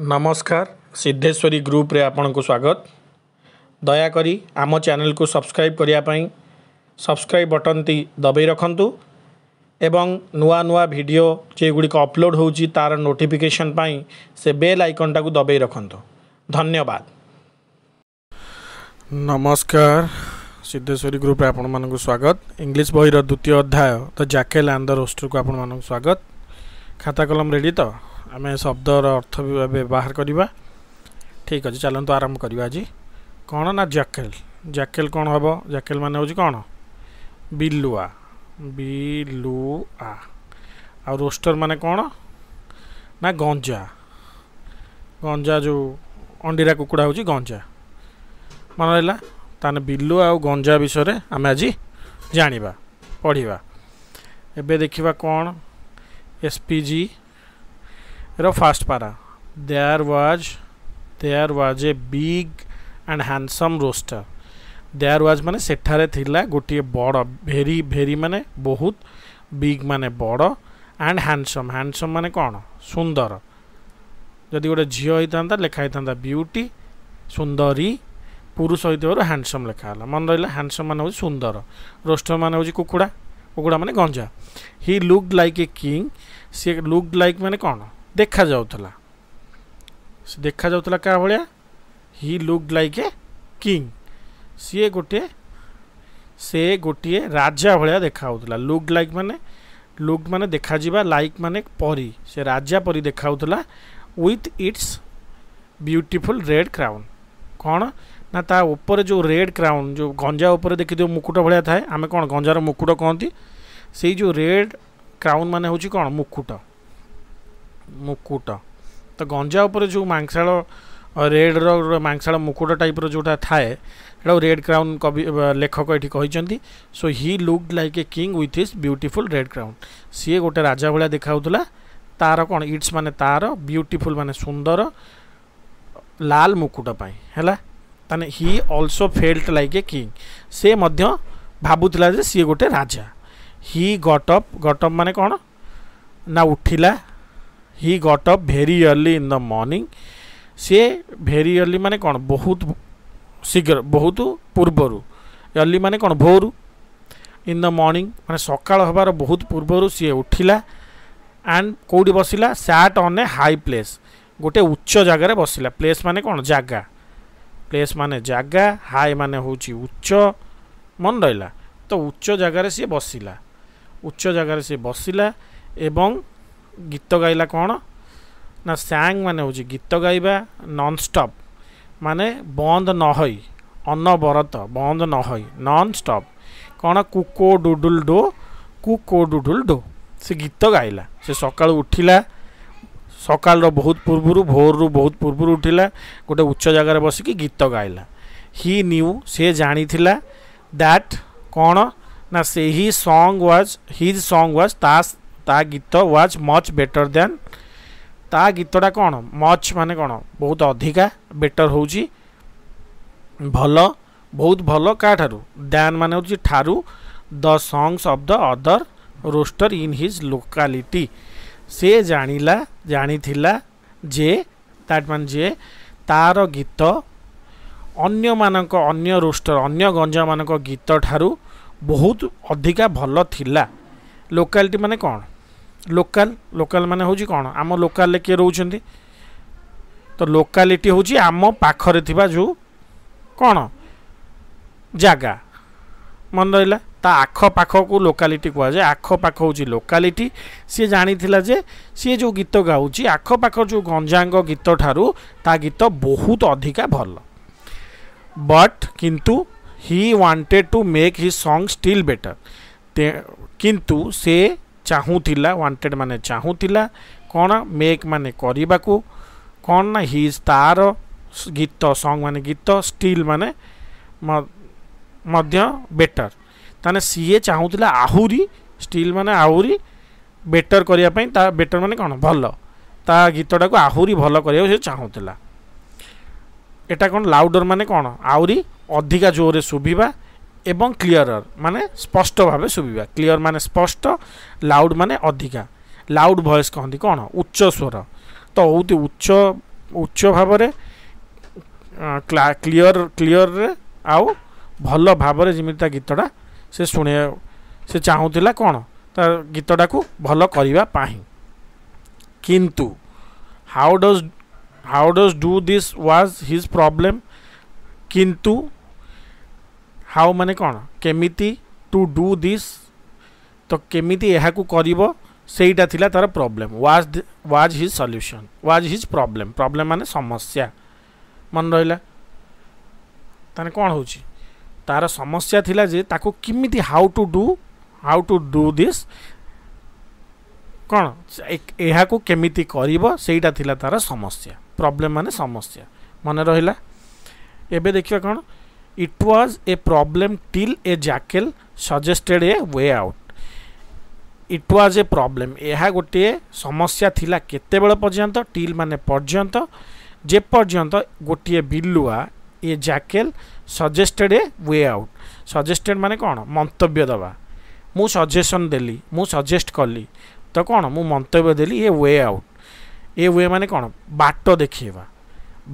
नमस्कार सिद्धेश्वरी ग्रुप रे स्वागत दया करी आमो आम को सब्सक्राइब करिया पई सब्सक्राइब बटन ती दबै रखंतु एवं नुवा नू भिडियो को अपलोड होउची तार नोटिफिकेशन पई नोटिफिकेसन पा बेल् आइकनटाको दबै रक धन्यवाद नमस्कार सिद्धेश्वरी ग्रुप रे आपण म स्वागत इंग्लिश इङ्लिस बहिरो द्वितीय अध्याय तो जैकेल द ज्याकेल्न द रोस्टरको स्वागत खाता कलम रेडी तो ଆମେ ଶବ୍ଦର ଅର୍ଥ ବି ଏବେ ବାହାର କରିବା ଠିକ୍ ଅଛି ଚାଲନ୍ତୁ ଆରମ୍ଭ କରିବା ଆଜି କ'ଣ ନା ଜ୍ୟାକେଲ୍ ଜ୍ୟାକେଲ୍ କ'ଣ ହେବ ଜ୍ୟାକେଲ୍ ମାନେ ହେଉଛି କ'ଣ ବିଲୁଆ ବିଲୁଆ ଆଉ ରୋଷ୍ଟର ମାନେ କ'ଣ ନା ଗଞ୍ଜା ଗଞ୍ଜା ଯେଉଁ ଅଣ୍ଡିରା କୁକୁଡ଼ା ହେଉଛି ଗଞ୍ଜା ମନେ ରହିଲା ତାହେଲେ ବିଲୁଆ ଆଉ ଗଞ୍ଜା ବିଷୟରେ ଆମେ ଆଜି ଜାଣିବା ପଢ଼ିବା ଏବେ ଦେଖିବା କ'ଣ S P G first para para there was there was a big and handsome rooster there was माने गोटे बड़ भेरी भेरी माने बहुत बिग मान बड़ एंड हैंडसम हैंडसम माने कौन सुंदर जदि गोटे झील होता लेखा होता ब्यूटी सुंदरी पुरुष होता हैंडसम लेखाला मन रहा हैंडसम मान हूँ सुंदर रोस्टर मान हूँ कुकुड़ा कुकुड़ा माने गंजा he looked like a king सी लुक्ड लाइक मैंने कौन देखा जाऊला देखा जा क्या भाया he looked like a king सीए गोटे से गोटे राजा भाया देखा लुक लाइक मैंने लुक्ड मान देखा जावा लाइक मान परी से राजा परी देखा with its beautiful red crown कौन ना ताऊपर जो रेड क्राउन जो गंजा उपर देखिद मुकुट भाया था आम कौन गंजार मुकुट कहती से जो रेड क्राउन मान हूँ कौन मुकुट ମୁକୁଟ ତ ଗଞ୍ଜା ଉପରେ ଯେଉଁ ମାଂସାଳ ରେଡ଼୍ର ମାଂସାଳ ମୁକୁଟ ଟାଇପ୍ର ଯେଉଁଟା ଥାଏ ସେଇଟାକୁ ରେଡ଼୍ କ୍ରାଉନ୍ କବି ଲେଖକ ଏଠି କହିଛନ୍ତି so he look like a king with his beautiful red crown ସିଏ ଗୋଟେ ରାଜା ଭଳିଆ ଦେଖାଉଥିଲା ତାର କ'ଣ ଇଟ୍ସ ମାନେ ତାର ବ୍ୟୁଟିଫୁଲ୍ ମାନେ ସୁନ୍ଦର ଲାଲ ମୁକୁଟ ପାଇଁ ହେଲା ତାହେଲେ he also felt like a king ସେ ମଧ୍ୟ ଭାବୁଥିଲା ଯେ ସିଏ ଗୋଟେ ରାଜା ହି ଗଟଅପ୍ ଗଟଅପ୍ ମାନେ କ'ଣ ନା ଉଠିଲା he got up very early in the morning ସିଏ ଭେରି ଅର୍ଲି ମାନେ କ'ଣ ବହୁତ ଶୀଘ୍ର ବହୁତ ପୂର୍ବରୁ ଅର୍ଲି ମାନେ କ'ଣ ଭୋରୁ ଇନ୍ ଦ ମର୍ଣ୍ଣିଂ ମାନେ ସକାଳ ହେବାର ବହୁତ ପୂର୍ବରୁ ସିଏ ଉଠିଲା ଆଣ୍ଡ କେଉଁଠି ବସିଲା sat on a high place ଗୋଟେ ଉଚ୍ଚ ଜାଗାରେ ବସିଲା ପ୍ଲେସ୍ ମାନେ କ'ଣ ଜାଗା ପ୍ଲେସ୍ ମାନେ ଜାଗା ହାଇ ମାନେ ହେଉଛି ଉଚ୍ଚ ମନେ ରହିଲା ତ ଉଚ୍ଚ ଜାଗାରେ ସିଏ ବସିଲା ଉଚ୍ଚ ଜାଗାରେ ସିଏ ବସିଲା ଏବଂ ଗୀତ ଗାଇଲା କ'ଣ ନା ସ୍ୟାଙ୍ଗ ମାନେ ହେଉଛି ଗୀତ ଗାଇବା ନନ୍ଷ୍ଟପ୍ ମାନେ ବନ୍ଦ ନ ହୋଇ ଅନବରତ ବନ୍ଦ ନ ହୋଇ ନନ୍ଷ୍ଟପ୍ କ'ଣ କୁକୋ ଡୁଡ଼ୁଲ୍ ଡୋ କୁକୋ ଡୁଡ଼ୁଲ୍ ଡୋ ସେ ଗୀତ ଗାଇଲା ସେ ସକାଳୁ ଉଠିଲା ସକାଳର ବହୁତ ପୂର୍ବରୁ ଭୋରରୁ ବହୁତ ପୂର୍ବରୁ ଉଠିଲା ଗୋଟେ ଉଚ୍ଚ ଜାଗାରେ ବସିକି ଗୀତ ଗାଇଲା ହି ନ୍ୟୁ ସେ ଜାଣିଥିଲା ଦ୍ୟାଟ୍ କ'ଣ ନା ସେହି song was his song was ତା ତା ଗୀତ ୱାଜ୍ ମଚ୍ ବେଟର୍ ଦ୍ୟାନ୍ ତା ଗୀତଟା କ'ଣ ମଚ୍ ମାନେ କ'ଣ ବହୁତ ଅଧିକା ବେଟର୍ ହେଉଛି ଭଲ ବହୁତ ଭଲ କାହାଠାରୁ ଦ୍ୟାନ୍ ମାନେ ହେଉଛି ଠାରୁ the songs of the other rooster in his locality ସେ ଜାଣିଲା ଜାଣିଥିଲା ଯେ ଦ୍ୟାଟ୍ ମାନେ ଯେ ତାର ଗୀତ ଅନ୍ୟମାନଙ୍କ ଅନ୍ୟ ରୋଷ୍ଟର ଅନ୍ୟ ଗଞ୍ଜାମାନଙ୍କ ଗୀତ ଠାରୁ ବହୁତ ଅଧିକା ଭଲ ଥିଲା ଲୋକାଲିଟି ମାନେ କ'ଣ লোকাল লোকাল মানে হচ্ছে কোণ আম লোকালে কে রোচান তো লোকালিটি হচ্ছে আম পাখরে থাকা যে কোণ জায়গা মনে রহলা তা আখপাখকু লোকালিটি কুযায় আখপাখ হচ্ছে লোকালিটি সি জাঁলা যে সি যে গীত গাউছি আখপাখ যে গঞ্জাঙ্গ গীত ঠারু তা গীত বহুত অধিকা ভাল বট কিন্তু he wanted to make he song still better কিন্তু সে ଚାହୁଁଥିଲା ୱାଣ୍ଟେଡ଼୍ ମାନେ ଚାହୁଁଥିଲା କ'ଣ ମେକ୍ ମାନେ କରିବାକୁ କ'ଣ ନା ହିଜ୍ ତା'ର ଗୀତ ସଙ୍ଗ୍ ମାନେ ଗୀତ ଷ୍ଟିଲ୍ ମାନେ ମଧ୍ୟ ବେଟର୍ ତାହେଲେ ସିଏ ଚାହୁଁଥିଲା ଆହୁରି ଷ୍ଟିଲ୍ ମାନେ ଆହୁରି ବେଟର୍ କରିବା ପାଇଁ ତା ବେଟର୍ ମାନେ କ'ଣ ଭଲ ତା ଗୀତଟାକୁ ଆହୁରି ଭଲ କରିବାକୁ ସେ ଚାହୁଁଥିଲା ଏଇଟା କ'ଣ ଲାଉଡ଼ର ମାନେ କ'ଣ ଆହୁରି ଅଧିକା ଜୋରରେ ଶୁଭିବା এবং ক্লিয়রর মানে স্পষ্টভাবে ଶୁଭିବା କ୍ଲିଅର ମାନେ ସ୍ପଷ୍ଟ ଲାଉଡ଼ ମାନେ ଅଧିକା ଲାଉଡ଼ ଭଏସ୍ କହନ୍ତି କ'ଣ ଉଚ୍ଚ ସ୍ୱର ତ ବହୁତ ଉଚ୍ଚ ଉଚ୍ଚ ଭାବରେ କ୍ଲିଅର କ୍ଲିଅରରେ ଆଉ ଭଲ ଭାବରେ ଯେମିତି ତା ଗୀତଟା ସେ ଶୁଣେ ସେ ଚାହୁଁଥିଲା କ'ଣ ତା ଗୀତଟାକୁ ଭଲ କରିବା ପାଇଁ କିନ୍ତୁ how does how does do this was his problem କିନ୍ତୁ हाउ माने कौन केमी टू डू दिस् तो केमी करा तार problem was was his solution was his problem problem मान समस्या मन रहा तेने कौन हो तार समस्या थी जे ताको किमी how to do how to do this कौन यह केमी करा समस्या प्रोब्लेम मान समस्या मन रहा एवं देखिए कौन It was a problem till a jackal suggested a way out. It was a problem ଏହା ଗୋଟିଏ ସମସ୍ୟା ଥିଲା କେତେବେଳେ ପର୍ଯ୍ୟନ୍ତ ଟିଲ୍ ମାନେ ପର୍ଯ୍ୟନ୍ତ ଯେପର୍ଯ୍ୟନ୍ତ ଗୋଟିଏ ବିଲୁଆ a jackal suggested a way out suggested ମାନେ କ'ଣ ମନ୍ତବ୍ୟ ଦେବା ମୁଁ ସଜେସନ୍ ଦେଲି ମୁଁ ସଜେଷ୍ଟ କଲି ତ କ'ଣ ମୁଁ ମନ୍ତବ୍ୟ ଦେଲି a way out a way ମାନେ କ'ଣ ବାଟ ଦେଖେଇବା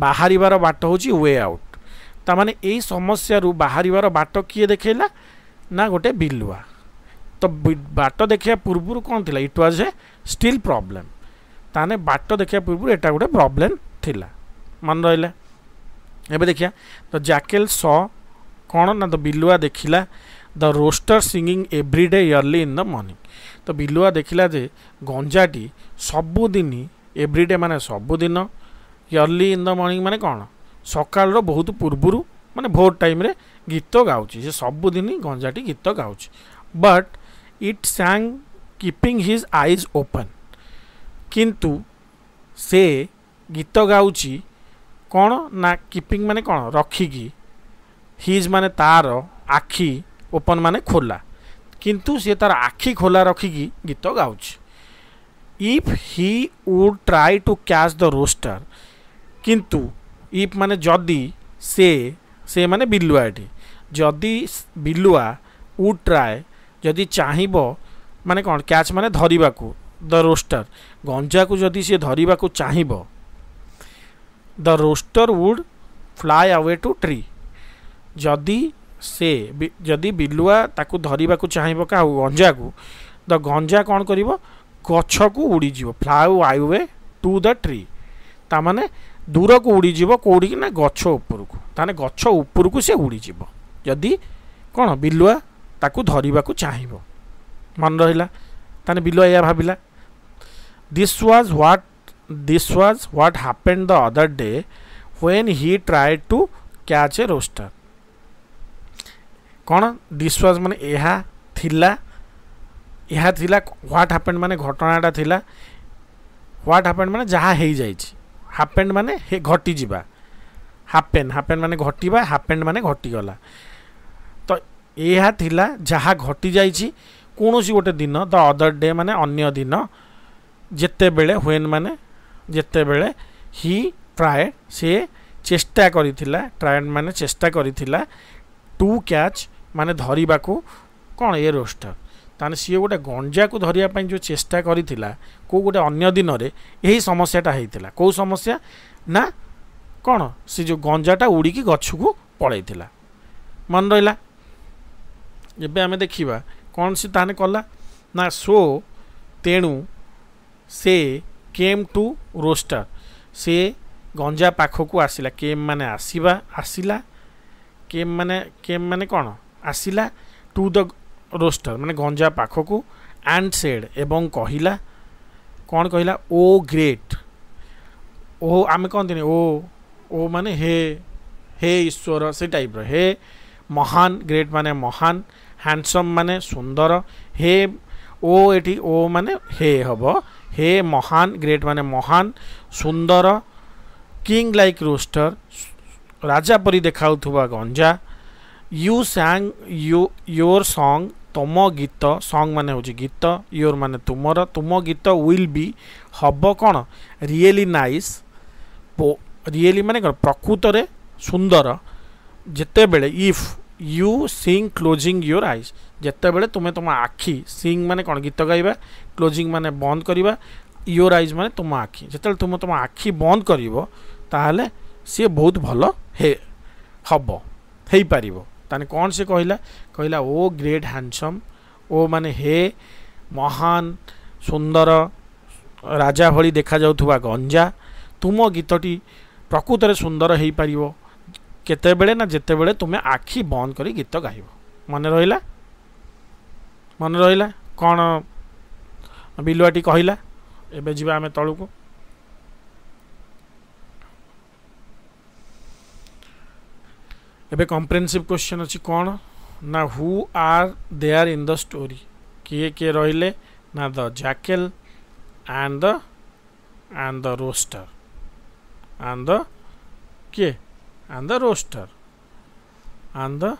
ବାହାରିବାର ବାଟ ହେଉଛି ୱେ ଆଉଟ୍ ତାମାନେ ଏଇ ସମସ୍ୟାରୁ ବାହାରିବାର ବାଟ କିଏ ଦେଖେଇଲା ନା ଗୋଟେ ବିଲୁଆ ତ ବାଟ ଦେଖିବା ପୂର୍ବରୁ କ'ଣ ଥିଲା it was a still problem ତାହେଲେ ବାଟ ଦେଖିବା ପୂର୍ବରୁ ଏଇଟା ଗୋଟେ ପ୍ରୋବ୍ଲେମ୍ ଥିଲା ମନେ ରହିଲା ଏବେ ଦେଖିବା ତ ଜ୍ୟାକେଲ୍ ସ କ'ଣ ନା ତ ବିଲୁଆ ଦେଖିଲା the rooster singing every day early in the morning ତ ବିଲୁଆ ଦେଖିଲା ଯେ ଗଞ୍ଜାଟି ସବୁଦିନ ଏଭ୍ରିଡେ ମାନେ ସବୁଦିନ ଇୟର୍ଲି ଇନ୍ ଦ ମର୍ଣ୍ଣିଂ ମାନେ କ'ଣ ସକାଳର ବହୁତ ପୂର୍ବରୁ ମାନେ ଭୋର ଟାଇମ୍ରେ ଗୀତ ଗାଉଛି ସେ ସବୁଦିନ ଗଞ୍ଜାଟି ଗୀତ ଗାଉଛି ବଟ୍ ଇଟ୍ ସାଙ୍ଗ୍ କିପିଂ ହିଜ୍ ଆଇଜ୍ ଓପନ୍ କିନ୍ତୁ ସେ ଗୀତ ଗାଉଛି କ'ଣ ନା କିପିଂ ମାନେ କ'ଣ ରଖିକି ହିଜ୍ ମାନେ ତା'ର ଆଖି ଓପନ୍ ମାନେ ଖୋଲା କିନ୍ତୁ ସିଏ ତା'ର ଆଖି ଖୋଲା ରଖିକି ଗୀତ ଗାଉଛି if he would try to catch the rooster କିନ୍ତୁ ইফ মানে যদি সে সে মানে বিলুয়া এটি যদি বিলুয়া উড ট্রাଏ ଯଦି ଚାହିଁବ ମାନେ କ'ଣ କ୍ୟାଚ୍ ମାନେ ଧରିବାକୁ ଦ ରୋଷ୍ଟର ଗଞ୍ଜାକୁ ଯଦି ସିଏ ଧରିବାକୁ ଚାହିଁବ the rooster would fly away to tree ଯଦି ସେ ଯଦି ବିଲୁଆ ତାକୁ ଧରିବାକୁ ଚାହିଁବ କାହାକୁ ଗଞ୍ଜାକୁ ଦ ଗଞ୍ଜା କ'ଣ କରିବ ଗଛକୁ ଉଡ଼ିଯିବ fly away to the tree ତା'ମାନେ दूर को उड़ीजी कौड़ी ना गरक गरक सी उड़ीजी जदि कौन बिलुआ धरवा को चाहब मन रहा बिलुआ या भाला this was what this was what happened the other day when he tried to catch a rooster कौन दिस व्वाज मान यह ह्वाट हापेन्ड मान घटनाटा थी ह्वाट हापेन्ड मान जहाँ हो जाएगी ହାପେଣ୍ଡ ମାନେ ଘଟିଯିବା ହାପେନ୍ ହାପେନ୍ ମାନେ ଘଟିବା ହାପେଣ୍ଡ ମାନେ ଘଟିଗଲା ତ ଏହା ଥିଲା ଯାହା ଘଟିଯାଇଛି କୌଣସି ଗୋଟେ ଦିନ ଦ ଅଦର ଡେ ମାନେ ଅନ୍ୟ ଦିନ ଯେତେବେଳେ ହୁଏନ୍ ମାନେ ଯେତେବେଳେ ହି ଟ୍ରାଏ ସେ ଚେଷ୍ଟା କରିଥିଲା ଟ୍ରାଏଡ୍ ମାନେ ଚେଷ୍ଟା କରିଥିଲା ଟୁ କ୍ୟାଚ୍ ମାନେ ଧରିବାକୁ କ'ଣ ଏ ରୋଷ୍ଟର ତାହେଲେ ସିଏ ଗୋଟେ ଗଞ୍ଜାକୁ ଧରିବା ପାଇଁ ଯେଉଁ ଚେଷ୍ଟା କରିଥିଲା କେଉଁ ଗୋଟେ ଅନ୍ୟ ଦିନରେ ଏହି ସମସ୍ୟାଟା ହେଇଥିଲା କେଉଁ ସମସ୍ୟା ନା କ'ଣ ସେ ଯେଉଁ ଗଞ୍ଜାଟା ଉଡ଼ିକି ଗଛକୁ ପଳେଇଥିଲା ମନେ ରହିଲା ଏବେ ଆମେ ଦେଖିବା କ'ଣ ସେ ତାହେଲେ କଲା ନା ସୋ ତେଣୁ ସେ କେମ୍ ଟୁ ରୋଷ୍ଟର ସେ ଗଞ୍ଜା ପାଖକୁ ଆସିଲା କେମ୍ ମାନେ ଆସିବା ଆସିଲା କେମ୍ ମାନେ କେମ୍ ମାନେ କ'ଣ ଆସିଲା ଟୁ ଦ ରୋଷ୍ଟର ମାନେ ଗଞ୍ଜା ପାଖକୁ ଆଣ୍ଡ ସେଡ୍ ଏବଂ କହିଲା କ'ଣ କହିଲା ଓ ଗ୍ରେଟ୍ ଓ ଆମେ କହନ୍ତିନି ଓ ଓ ମାନେ ହେ ହେ ଈଶ୍ୱର ସେ ଟାଇପ୍ର ହେ ମହାନ ଗ୍ରେଟ୍ ମାନେ ମହାନ ହ୍ୟାଣ୍ଡସମ୍ ମାନେ ସୁନ୍ଦର ହେ ଓ ଏଠି ଓ ମାନେ ହେ ହେବ ହେ ମହାନ ଗ୍ରେଟ୍ ମାନେ ମହାନ ସୁନ୍ଦର କିଙ୍ଗ ଲାଇକ୍ ରୋଷ୍ଟର ରାଜା ପରି ଦେଖାଉଥିବା ଗଞ୍ଜା ୟୁ ସାଙ୍ଗ ୟୋର ସଙ୍ଗ ତମ ଗୀତ ସଙ୍ଗ ମାନେ ହେଉଛି ଗୀତ ୟୋର ମାନେ ତୁମର ତୁମ ଗୀତ ୱିଲ୍ ବି ହେବ କ'ଣ ରିଏଲି ନାଇସ୍ ରିଏଲି ମାନେ କ'ଣ ପ୍ରକୃତରେ ସୁନ୍ଦର ଯେତେବେଳେ if you sing closing your eyes ଯେତେବେଳେ ତୁମେ ତୁମ ଆଖି ସିଂ ମାନେ କ'ଣ ଗୀତ ଗାଇବା କ୍ଲୋଜିଂ ମାନେ ବନ୍ଦ କରିବା ୟୋର ଆଇଜ୍ ମାନେ ତୁମ ଆଖି ଯେତେବେଳେ ତୁମେ ତୁମ ଆଖି ବନ୍ଦ କରିବ ତାହେଲେ ସିଏ ବହୁତ ଭଲ ହେ ହେବ ହେଇପାରିବ ताने कौन से कहला कहला ओ ग्रेट हैंडसम ओ माने हे महान सुंदर राजा भली देखा जाउथुवा गंजा तुम गीतटी ପ୍ରକୃତରେ ସୁନ୍ଦର ହେଇପାରିବ କେତେବେଳେ ନା ଯେତେବେଳେ ତୁମେ ଆଖି ବନ୍ଦ କରି ଗୀତ ଗାଇବ ମନେ ରହିଲା ମନେ ରହିଲା କ'ଣ ବିଲୁଆଟି କହିଲା ଏବେ ଯିବା ଆମେ ତଳକୁ एवं कम्प्रेहेनसीव क्वेश्चन अच्छी कौन ना who are they are in the story किए किए रे ना the jackal and the and the rooster and the किए and the rooster and the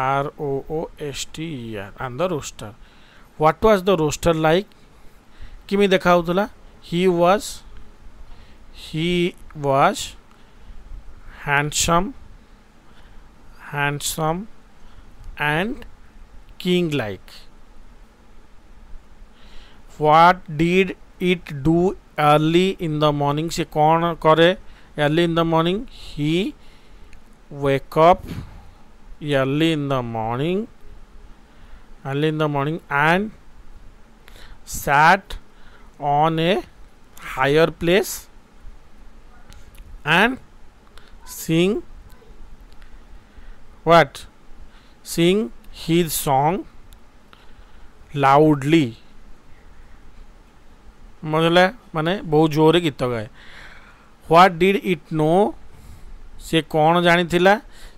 R O O S T R and the rooster what was the rooster like किमी देखा होता he was he was handsome handsome and king like what did it do early in the morning से कौन करे early in the morning he wake up early in the morning early in the morning and sat on a higher place and sing what? Sing his song loudly. मतलब मैंने बहुत जोर गीत गाए what did it know सी कौन जानी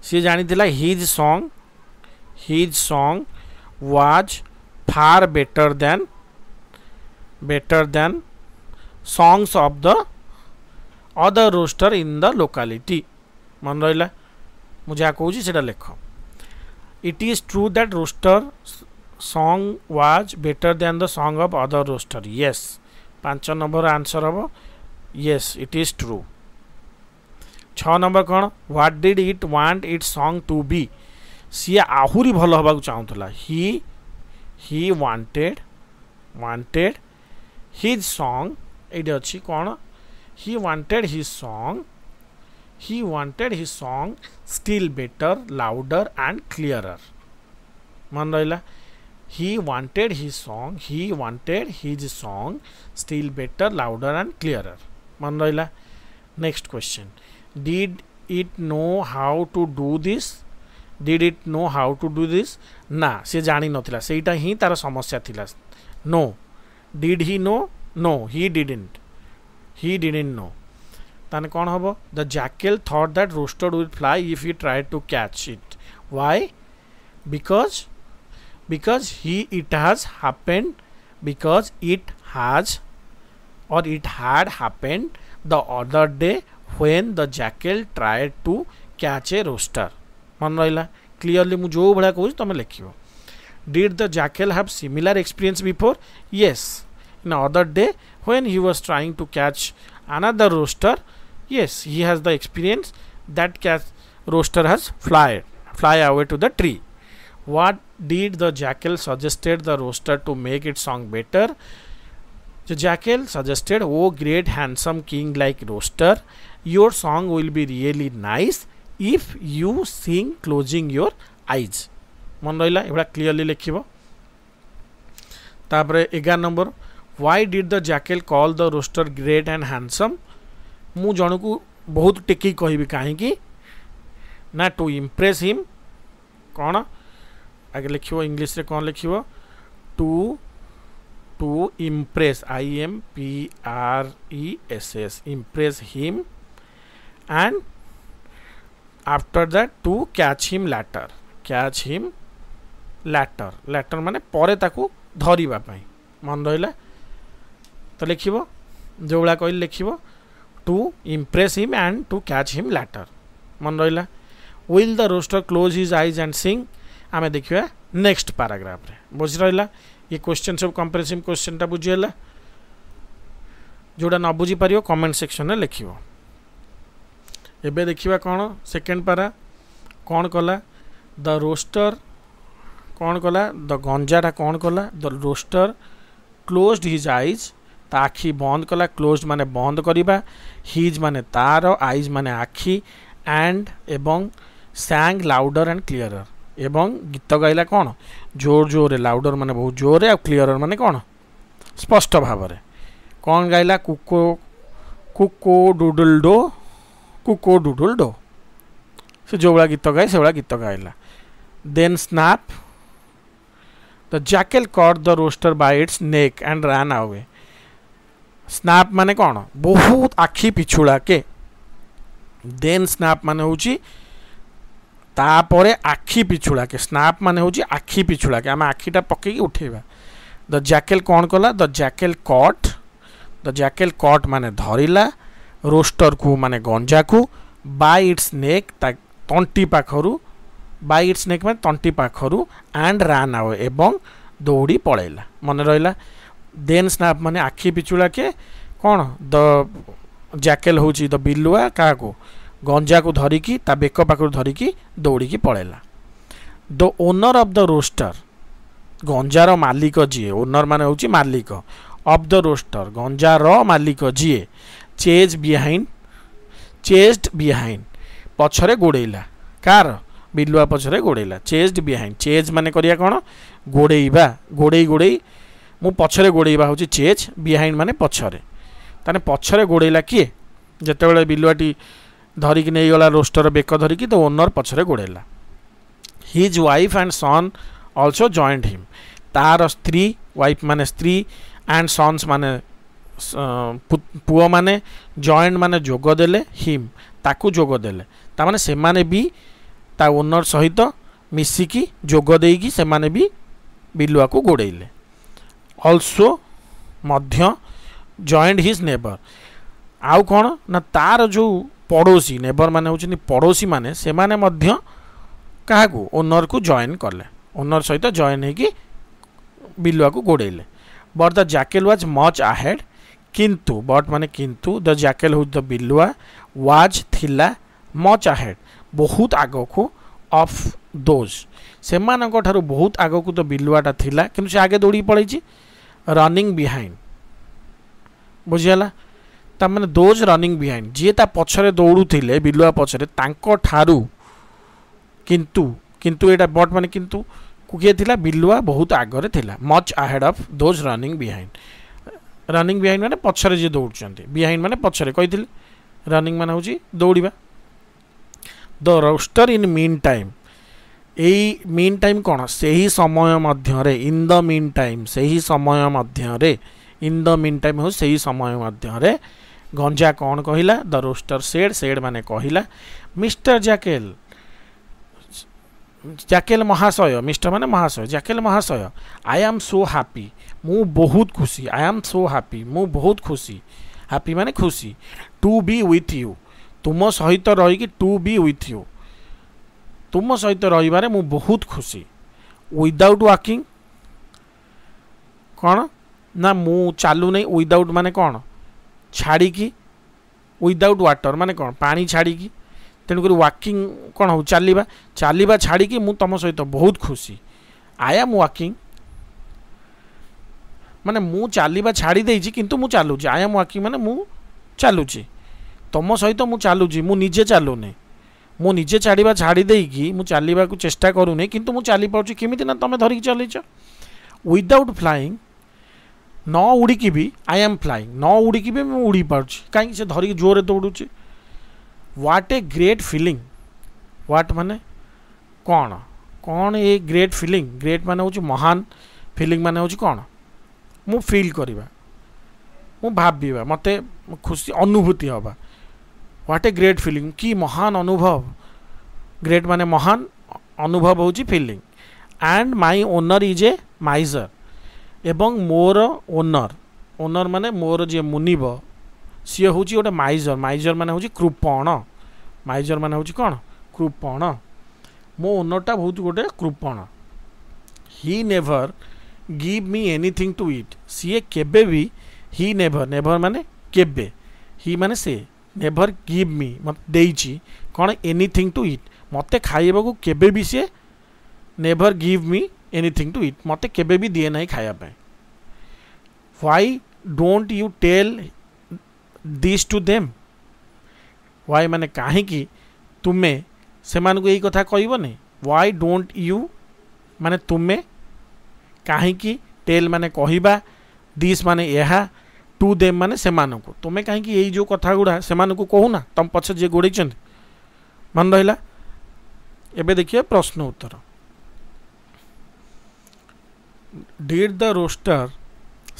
सी जानी his song his song was far better than better than songs of the other rooster in the locality मन रहा ମୁଁ ଯାହା କହୁଛି ସେଇଟା ଲେଖ it is true that rooster song was better than the song of other rooster yes ପାଞ୍ଚ number answer ହେବ yes it is true ଛଅ ନମ୍ବର କ'ଣ what did it want it song two be ସିଏ ଆହୁରି ଭଲ ହେବାକୁ ଚାହୁଁଥିଲା he he wanted wanted his song ଏଇଠି ଅଛି କ'ଣ he wanted his song he wanted his song still better, louder and clearer. man रहा he wanted his song, he wanted his song still better, louder and clearer. man रहा Next question. Did it know how to do this? Did it know how to do this ना सी जाणी नथिला सेटा hi tar samasya thila no did he know no he didn't he didn't know ताने कौन हम the jackal that that rooster will fly if you try to catch it way because because he it has happened because it has और it had happened the other day when the jackal tried to catch a rooster मन रहा clearly जो भाया कह तुम लिख did the jackal have similar experience before yes in other day when he was trying to catch another rooster yes he has the experience that cat roaster has fly fly away to the tree what did the jackal suggested the roaster to make its song better the jackal suggested oh great handsome king like roaster your song will be really nice if you sing closing your eyes मन रहा एगुला clearly लिख तापर एगार number why did the jackal call the rooster great and handsome मुझ को बहुत take कह कहीं टू इम्प्रेस हिम कौन आगे लिख इंग्लीश कौन लिख to to impress I M P R E S S impress him and after that to catch him later catch him later later मान पर धरवाप मन रहा तो लिख जो भाला कह लिख to impress him and to catch him later मन रहा will the rooster close his eyes and sing आम देखा नेक्स्ट पाराग्राफ्रे बुझ रहा ये क्वेश्चन सब कंप्रेसिव क्वेश्चन टा बुझीगला जोड़ा न बुझी पार कमेंट सेक्शन में लिख देखा कौन सेकेंड पारा कौन कला द रोस्टर कौन कला द गंजाटा कौन कला the rooster close his eyes ତ ଆଖି ବନ୍ଦ କଲା କ୍ଲୋଜ୍ ମାନେ ବନ୍ଦ କରିବା ହିଜ୍ ମାନେ ତାର ଆଇଜ୍ ମାନେ ଆଖି ଆଣ୍ଡ ଏବଂ ସ୍ୟାଙ୍ଗ ଲାଉଡ଼ର ଆଣ୍ଡ କ୍ଲିଅରର ଏବଂ ଗୀତ ଗାଇଲା କ'ଣ ଜୋର ଜୋରରେ ଲାଉଡ଼ର ମାନେ ବହୁତ ଜୋରରେ ଆଉ କ୍ଲିଅରର ମାନେ କ'ଣ ସ୍ପଷ୍ଟ ଭାବରେ କ'ଣ ଗାଇଲା cuckoo cuckoo doodle doo cuckoo doodle doo ସେ ଯେଉଁଭଳିଆ ଗୀତ ଗାଏ ସେଭଳିଆ ଗୀତ ଗାଇଲା then snap the jackal cut the rooster by its neck and ran away snap ମାନେ କ'ଣ ବହୁତ ଆଖି ପିଛୁଳା କେ ଦେନ୍ ସ୍ନାପ୍ ମାନେ ହେଉଛି ତାପରେ ଆଖି ପିଛୁଳାକେ ସ୍ନାପ୍ ମାନେ ହେଉଛି ଆଖି ପିଛୁଳାକେ ଆମେ ଆଖିଟା ପକେଇକି ଉଠେଇବା ଦ ଜ୍ୟାକେଲ୍ କ'ଣ କଲା ଦ ଜ୍ୟାକେଲ୍ କଟ୍ ଦ ଜ୍ୟାକେଲ୍ କଟ୍ ମାନେ ଧରିଲା ରୋଷ୍ଟରକୁ ମାନେ ଗଞ୍ଜାକୁ ବାଇ ଇଟ୍ସ ନେକ୍ ତା ତଣ୍ଟି ପାଖରୁ ବାଇ ଇଟ୍ସ ନେକ୍ ମାନେ ତଣ୍ଟି ପାଖରୁ ଆଣ୍ଡ ରାନ୍ ଆଉ ଏବଂ ଦୌଡ଼ି ପଳେଇଲା ମନେ ରହିଲା ଦେନ୍ ସ୍ନାପ୍ ମାନେ ଆଖି ପିଚୁଳା କିଏ କ'ଣ ଦ ଜ୍ୟାକେଲ୍ ହେଉଛି ଦ ବିଲୁଆ କାହାକୁ ଗଞ୍ଜାକୁ ଧରିକି ତା ବେକ ପାଖରୁ ଧରିକି ଦୌଡ଼ିକି ପଳେଇଲା the owner of the rooster ଗଞ୍ଜାର ମାଲିକ ଯିଏ ଓନର ମାନେ ହେଉଛି ମାଲିକ ଅଫ୍ ଦ ରୋଷ୍ଟର ଗଞ୍ଜାର ମାଲିକ ଯିଏ ଚେଜ୍ ବିହାଇଣ୍ଡ ଚେଜ୍ଡ ବିହାଇଣ୍ଡ ପଛରେ ଗୋଡ଼େଇଲା କାହାର ବିଲୁଆ ପଛରେ ଗୋଡ଼େଇଲା ଚେଜ୍ଡ ବିହାଇଣ୍ଡ ଚେଜ୍ ମାନେ କରିବା କ'ଣ ଗୋଡ଼େଇବା ଗୋଡ଼େଇ ଗୋଡ଼େଇ ମୁଁ ପଛରେ ଗୋଡ଼େଇବା ହେଉଛି ଚେଜ୍ ବିହାଇଣ୍ଡ ମାନେ ପଛରେ ତାହେଲେ ପଛରେ ଗୋଡ଼େଇଲା କିଏ ଯେତେବେଳେ ବିଲୁଆଟି ଧରିକି ନେଇଗଲା ରୋଷ୍ଟର ବେକ ଧରିକି ତ ଓନର ପଛରେ ଗୋଡ଼େଇଲା his wife and son also joined him ତାର ସ୍ତ୍ରୀ ୱାଇଫ୍ ମାନେ ସ୍ତ୍ରୀ ଆଣ୍ଡ ସନ୍ସ ମାନେ ପୁଅମାନେ ଜଏଣ୍ଟ ମାନେ ଯୋଗ ଦେଲେ ହିମ୍ ତାକୁ ଯୋଗ ଦେଲେ ତାମାନେ ସେମାନେ ବି ତା ଓନର ସହିତ ମିଶିକି ଯୋଗ ଦେଇକି ସେମାନେ ବି ବିଲୁଆକୁ ଗୋଡ଼େଇଲେ अल्सो जयंट हिज नेबर आउ कौन ना तार जो पड़ोसी नेबर मान हूँ पड़ोसी मैंने से मैंने क्या ओनर को जॉइन कले ओनर सहित जॉइन हो बिलुआ को गोड़े but the jackal was much ahead किंतु बट मान किंतु द जैकेल हूँ द बिलुआ व्वाज थी मच आहेड बहुत आग को अफ दोज से मानु बहुत आग को तो बिलुआटा थी कि आगे दौड़ी पड़े ରନିଂ ବିହାଇଣ୍ଡ ବୁଝିଗଲା ତାମାନେ ଦୋଜ୍ ରନିଂ ବିହାଇଣ୍ଡ ଯିଏ ତା ପଛରେ ଦୌଡ଼ୁଥିଲେ ବିଲୁଆ ପଛରେ ତାଙ୍କଠାରୁ କିନ୍ତୁ କିନ୍ତୁ ଏଇଟା ବଟ୍ ମାନେ କିନ୍ତୁ କିଏ ଥିଲା ବିଲୁଆ ବହୁତ ଆଗରେ ଥିଲା much ahead of those running behind running behind ମାନେ ପଛରେ ଯିଏ ଦୌଡ଼ୁଛନ୍ତି ବିହାଇଣ୍ଡ ମାନେ ପଛରେ କହିଥିଲି ରନିଂ ମାନେ ହେଉଛି ଦୌଡ଼ିବା the rooster in mean time এই মিন ଟାଇମ୍ କ'ଣ ସେହି ସମୟ ମଧ୍ୟରେ ଇନ୍ ଦ ମିନ୍ ଟାଇମ୍ ସେହି ସମୟ ମଧ୍ୟରେ ଇନ୍ ଦ ମିନ୍ ଟାଇମ୍ ହେଉଛି ସେହି ସମୟ ମଧ୍ୟରେ ଗଞ୍ଜା କ'ଣ କହିଲା ଦ ରୋଷ୍ଟର ସେଡ୍ ସେଡ୍ ମାନେ କହିଲା ମିଷ୍ଟର ଜ୍ୟାକେଲ ଜ୍ୟାକେଲ ମହାଶୟ ମିଷ୍ଟର ମାନେ ମହାଶୟ ଜ୍ୟାକେଲ ମହାଶୟ ଆଇ ଆମ୍ ସୋ ହାପି ମୁଁ ବହୁତ ଖୁସି ଆଇ ଆମ୍ ସୋ ହାପି ମୁଁ ବହୁତ ଖୁସି ହାପି ମାନେ ଖୁସି ଟୁ ବି ୱିଥ୍ ୟୁ ତୁମ ସହିତ ରହିକି ଟୁ ବି ୱିଥ୍ ୟୁ ତୁମ ସହିତ ରହିବାରେ ମୁଁ ବହୁତ ଖୁସି ୱିଦାଉଟ୍ ୱାକିଂ କ'ଣ ନା ମୁଁ ଚାଲୁନି ୱିଦାଉଟ୍ ମାନେ କ'ଣ ଛାଡ଼ିକି ୱିଦାଉଟ୍ ୱାଟର୍ ମାନେ କ'ଣ ପାଣି ଛାଡ଼ିକି ତେଣୁକରି ୱାକିଂ କ'ଣ ହଉ ଚାଲିବା ଚାଲିବା ଛାଡ଼ିକି ମୁଁ ତୁମ ସହିତ ବହୁତ ଖୁସି ଆଇ ଆମ୍ ୱାକିଂ ମାନେ ମୁଁ ଚାଲିବା ଛାଡ଼ି ଦେଇଛି କିନ୍ତୁ ମୁଁ ଚାଲୁଛି ଆଇ ଆମ୍ ୱାକିଂ ମାନେ ମୁଁ ଚାଲୁଛି ତୁମ ସହିତ ମୁଁ ଚାଲୁଛି ମୁଁ ନିଜେ ଚାଲୁନି मुझे निजे छाड़ा छाड़ी मुझे चलने को चेस्टा करूनि कि चली पार्छे केमी ना तुम धरिक चल विदाउट फ्लाइंग न उड़ी भी आई एम फ्लाइंग न उड़ी भी उड़ी पार कहीं से धरिक जोर दौड़ू what a great feeling what मान कौन कौन ए ग्रेट फिलिंग ग्रेट मान हूँ महान फिलिंग मान हूँ कौन मु फिल करवा मु मत खुशी अनुभूति हाँ व्हाट ए ग्रेट फिलिंग कि महान अनुभव ग्रेट मान महान अनुभव हूँ feeling and my owner is a miser एवं मोर ओनर ओनर मान मोर जी मुनिब सी हूँ गोटे माइजर माइजर मान हूँ कृपण माइजर मान हूँ कौन कृपण मो ओनरटा बहुत गोटे कृपण he never give me anything to eat सीए के हि नेभर नेभर मान के हि मान से नेभर गिव मी मत देची कौन एनिथिंग टू इट मत खाइबू भी सी never give me anything to eat मत के दिए ना खायापाई व्वाई डोट you tell this to them why मैंने कहीं तुम्हें से मानक यही कथा कह व्वै डोट यू मान तुम्हें कहीं टेल मान कह दिस् मान टू देम मान से तुम्हें कहीं ये जो कथा गुड़ा से कहूना तुम पचे जी गोड़े मन रहा एवं देखिए प्रश्न उत्तर डीड द रोस्टर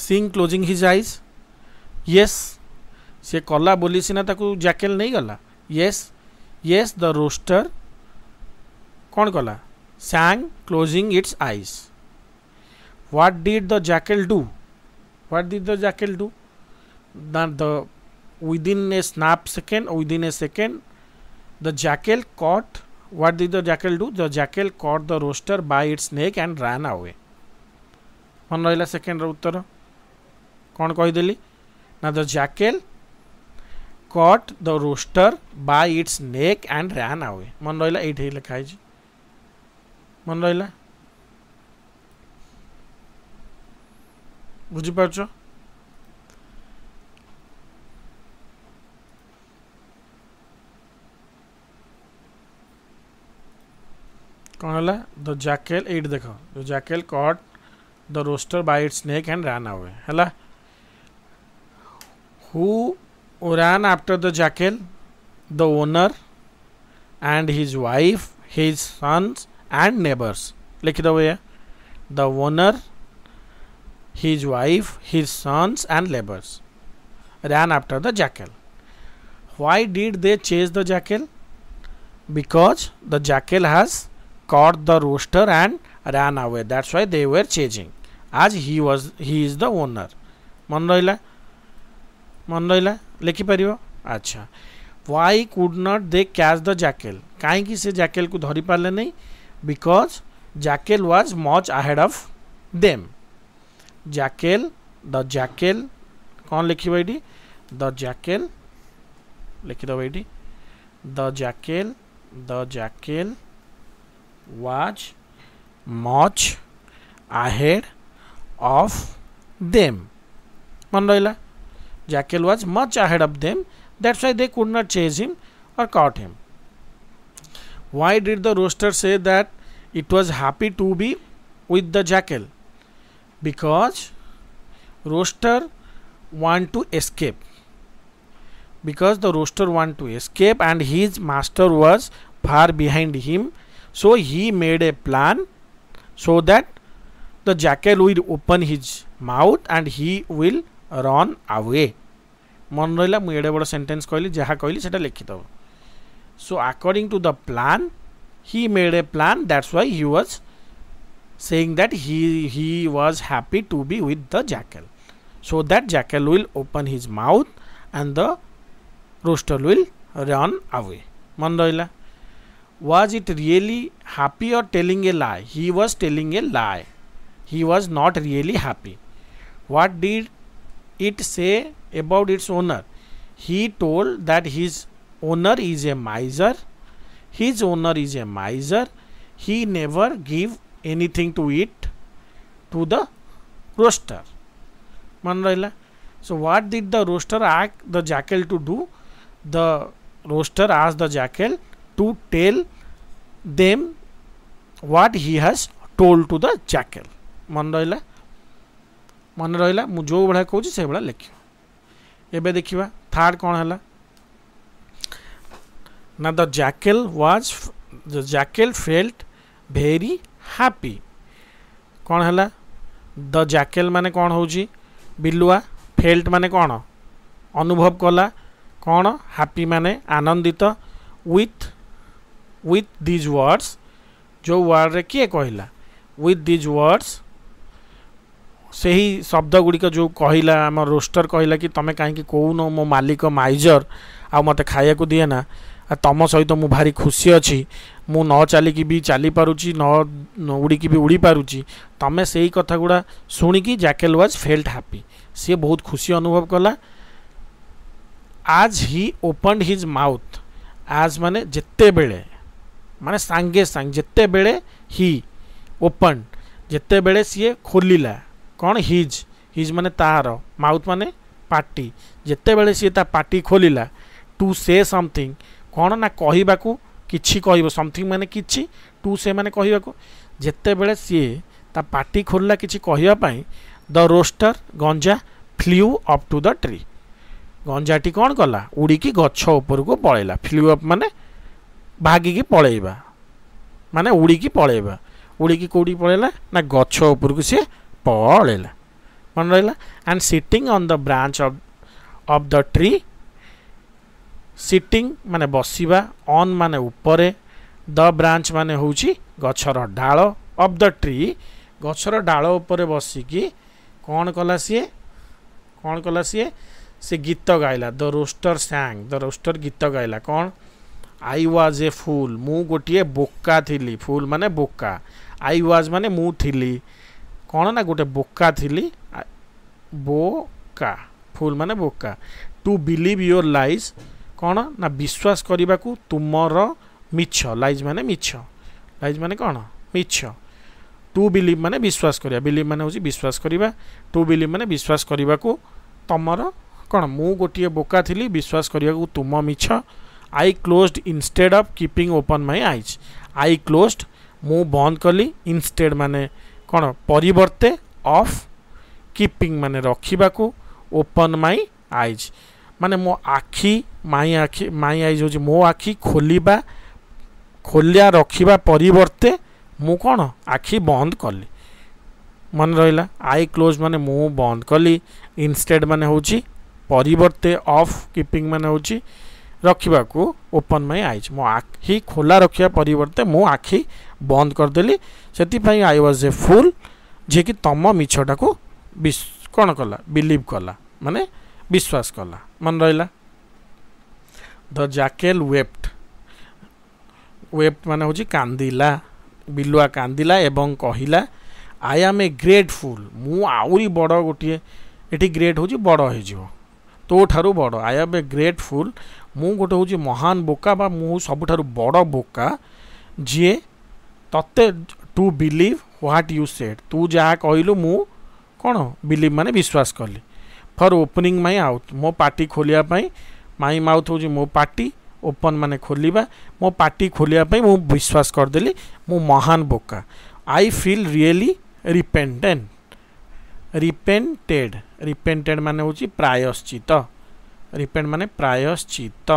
सी क्लोजिंग हिज आईज ये सी कला बोली सीना जैकेल नहीं गला ये येस द रोस्टर कौन कला sang closing its eyes what did the jackal do what did the jackal do that the within a snap second or within a second the jackal caught what did the jackal do the jackal caught the rooster by its neck and ran away ମନେ ରହିଲା ସେକେଣ୍ଡର ଉତ୍ତର କ'ଣ କହିଦେଲି ନା the jackal cut the rooster by its neck and ran away ମନେ ରହିଲା ଏଇଠି ଲେଖା ହେଇଛି ମନେ ରହିଲା ବୁଝିପାରୁଛ कौन है द जैकेल एट देख the jackal caught the rooster by it neck and ran away है who ran after the jackal the owner and his wife his sons and neighbours लिखी दो the owner his wife his sons and neighbours ran after the jackal why did they chase the jackal because the jackal has caught the rooster and ran away. That's why they were chasing. As he was he is the owner. मन रहा मन रहा लेखिपर अच्छा why could not they catch the jackal कहीं से जैकेल को धरी पारे नहीं because jackal was much ahead of them jackal the jackal कौन लिखी ये द जैकेल लिखिद ये the jackal the jackal was much ahead of them. Mandaila. Jackal was much ahead of them. That's why they could not chase him or caught him. Why did the rooster say that it was happy to be with the jackal? Because rooster want to escape. Because the rooster want to escape and his master was far behind him so he made a plan so that the jackal will open his mouth and he will run away. ମନେ ରହିଲା ମୁଁ ଏଡ଼େ ବଡ଼ sentence କହିଲି ଯାହା କହିଲି ସେଇଟା ଲେଖିଦେବ so according to the plan he made a plan that's why he was saying that he he was happy to be with the jackal so that jackal will open his mouth and the rooster will run away man was it really happy or telling a lie he was telling a lie he was not really happy what did it say about its owner he told that his owner is a miser his owner is a miser he never give anything to eat to the rooster. so what did the rooster ask the jackal to do? The rooster asked the jackal to tell them what he has told to the jackal मन रहा मन रहा जो भाया कौन भाया लिख एवं देखा third कौन है ना the jackal was the jackal felt very happy कौन है द जैकेल मान कौन हो बिलुआ फेल्ट मान कौन अनुभव कला कौन हापी मान आनंदित विथ विथ दिज वर्ड्स जो वार्ड रे किए कहला विथ दिज वर्ड्स से ही शब्द गुड़िक जो कहला आम रोस्टर कहला कि तुम्हें कहीं कौन मो मालिक माइजर आ मत खाया को दिए ना तुम सहित मुझे भारी खुशी अच्छी मुझ न चलिकी भी चली पार न उड़ी भी उड़ी पार तुम्हें से ही कथा गुड़ा शुणिकी जैकेल व्वाज फेल्ट हापी सी बहुत खुशी अनुभव कला आज ही ओपन हिज माउथ आज मान जिते बड़े ମାନେ ସାଙ୍ଗେ ସାଙ୍ଗେ ଯେତେବେଳେ ହି ଓପନ୍ ଯେତେବେଳେ ସିଏ ଖୋଲିଲା କ'ଣ ହିଜ୍ ହିଜ୍ ମାନେ ତାହାର ମାଉଥ୍ ମାନେ ପାଟି ଯେତେବେଳେ ସିଏ ତା ପାଟି ଖୋଲିଲା ଟୁ ସେ ସମଥିଙ୍ଗ କ'ଣ ନା କହିବାକୁ କିଛି କହିବ ସମଥିଙ୍ଗ ମାନେ କିଛି ଟୁ ସେ ମାନେ କହିବାକୁ ଯେତେବେଳେ ସିଏ ତା ପାଟି ଖୋଲିଲା କିଛି କହିବା ପାଇଁ ଦ ରୋଷ୍ଟର ଗଞ୍ଜା flew up to the tree ଗଞ୍ଜାଟି କ'ଣ କଲା ଉଡ଼ିକି ଗଛ ଉପରକୁ ପଳେଇଲା ଫ୍ଲିଉ ଅପ୍ ମାନେ ଭାଗିକି ପଳେଇବା ମାନେ ଉଡ଼ିକି ପଳେଇବା ଉଡ଼ିକି କେଉଁଠିକି ପଳେଇଲା ନା ଗଛ ଉପରକୁ ସିଏ ପଳେଇଲା ମନେ ରହିଲା and sitting on the branch of of the tree sitting ମାନେ ବସିବା ଅନ୍ ମାନେ ଉପରେ ଦ ବ୍ରାଞ୍ଚ ମାନେ ହେଉଛି ଗଛର ଡାଳ ଅଫ୍ ଦ ଟ୍ରି ଗଛର ଡାଳ ଉପରେ ବସିକି କ'ଣ କଲା ସିଏ କ'ଣ କଲା ସିଏ ସେ ଗୀତ ଗାଇଲା ଦ ରୋଷ୍ଟର ସ୍ୟାଙ୍ଗ ଦ ରୋଷ୍ଟର ଗୀତ ଗାଇଲା କ'ଣ ଆଇ ୱାଜ୍ ଏ ଫୁଲ୍ ମୁଁ ଗୋଟିଏ ବୋକା ଥିଲି ଫୁଲ୍ ମାନେ ବୋକା ଆଇ ୱାଜ୍ ମାନେ ମୁଁ ଥିଲି କ'ଣ ନା ଗୋଟେ ବୋକା ଥିଲି ବୋକା ଫୁଲ୍ ମାନେ ବୋକା ଟୁ ବିଲିଭ୍ ୟୋର୍ ଲାଇଜ୍ କ'ଣ ନା ବିଶ୍ୱାସ କରିବାକୁ ତୁମର ମିଛ ଲାଇଜ୍ ମାନେ ମିଛ ଲାଇଜ୍ ମାନେ କ'ଣ ମିଛ ଟୁ ବିଲିଭ୍ ମାନେ ବିଶ୍ୱାସ କରିବା ବିଲିଭ୍ ମାନେ ହେଉଛି ବିଶ୍ୱାସ କରିବା ଟୁ ବିଲିଭ୍ ମାନେ ବିଶ୍ୱାସ କରିବାକୁ ତୁମର କ'ଣ ମୁଁ ଗୋଟିଏ ବୋକା ଥିଲି ବିଶ୍ୱାସ କରିବାକୁ ତୁମ ମିଛ I closed instead of keeping open my eyes. I closed ମୁଁ ବନ୍ଦ କଲି ଇନଷ୍ଟେଡ଼ ମାନେ କ'ଣ ପରିବର୍ତ୍ତେ ଅଫ୍ କିପିଂ ମାନେ ରଖିବାକୁ ଓପନ୍ ମାଇ ଆଇଜ୍ ମାନେ ମୋ ଆଖି ମାଇ ଆଖି ମାଇ ଆଇଜ୍ ହେଉଛି ମୋ ଆଖି ଖୋଲିବା ଖୋଲିଆ ରଖିବା ପରିବର୍ତ୍ତେ ମୁଁ କ'ଣ ଆଖି ବନ୍ଦ କଲି ମନେ ରହିଲା ଆଇ କ୍ଲୋଜ୍ ମାନେ ମୁଁ ବନ୍ଦ କଲି ଇନଷ୍ଟେଡ଼ ମାନେ ହେଉଛି ପରିବର୍ତ୍ତେ ଅଫ୍ କିପିଂ ମାନେ ହେଉଛି रखा ओपन में आई मो आखि खोला रखा परे मो आखि बंद करदेली से आई वाज ए फुल जेकि तुम मीछटा को कौन कला बिलिव कला माने विश्वास कला मन रहा द जैकेल वेप्ट वेप्ट मान हूँ कांदा बिलुआ कांदा एवं कहला आई आम ए ग्रेट फुल आउरी बड़ गोटे ये ग्रेट हूँ बड़ हो तो ठारू बड़ I am a great fool ମୁଁ ଗୋଟେ ହେଉଛି ମହାନ ବୋକା ବା ମୁଁ ସବୁଠାରୁ ବଡ଼ ବୋକା ଯିଏ ତତେ to believe what you said ତୁ ଯାହା କହିଲୁ ମୁଁ କ'ଣ ବିଲିଭ୍ ମାନେ ବିଶ୍ୱାସ କଲି ଫର୍ ଓପନିଂ ମାଇ ଆଉଥ୍ ମୋ ପାଟି ଖୋଲିବା ପାଇଁ ମାଇ ମାଉଥ୍ ହେଉଛି ମୋ ପାଟି ଓପନ୍ ମାନେ ଖୋଲିବା ମୋ ପାଟି ଖୋଲିବା ପାଇଁ ମୁଁ ବିଶ୍ୱାସ କରିଦେଲି ମୁଁ ମହାନ ବୋକା I feel really repentant repented repented ମାନେ ହେଉଛି ପ୍ରାୟଶ୍ଚିତ ରିପେଣ୍ଡ ମାନେ ପ୍ରାୟଶ୍ଚିତ